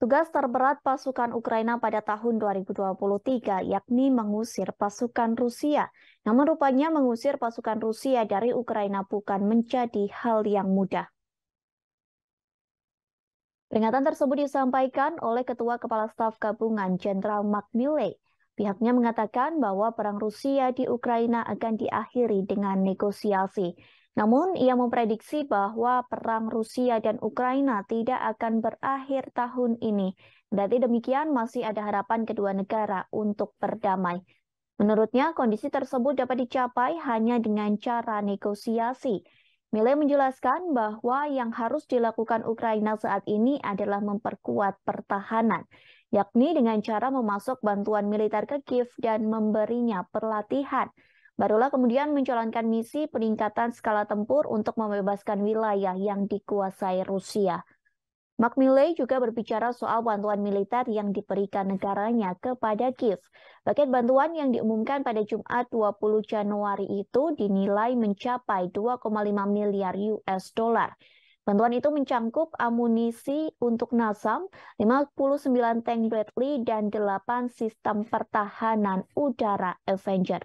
Tugas terberat pasukan Ukraina pada tahun 2023 yakni mengusir pasukan Rusia. Namun rupanya mengusir pasukan Rusia dari Ukraina bukan menjadi hal yang mudah. Peringatan tersebut disampaikan oleh Ketua Kepala Staf Gabungan Jenderal Mark Milley. Pihaknya mengatakan bahwa perang Rusia di Ukraina akan diakhiri dengan negosiasi. Namun, ia memprediksi bahwa perang Rusia dan Ukraina tidak akan berakhir tahun ini. Berarti demikian masih ada harapan kedua negara untuk berdamai. Menurutnya, kondisi tersebut dapat dicapai hanya dengan cara negosiasi. Mile menjelaskan bahwa yang harus dilakukan Ukraina saat ini adalah memperkuat pertahanan, yakni dengan cara memasok bantuan militer ke Kiev dan memberinya pelatihan. Barulah kemudian menjalankan misi peningkatan skala tempur untuk membebaskan wilayah yang dikuasai Rusia. Milley juga berbicara soal bantuan militer yang diberikan negaranya kepada Kiev. Paket bantuan yang diumumkan pada Jumat 20 Januari itu dinilai mencapai 2,5 miliar US dollar. Bantuan itu mencangkup amunisi untuk NASAM, 59 tank Bradley, dan 8 sistem pertahanan udara Avenger.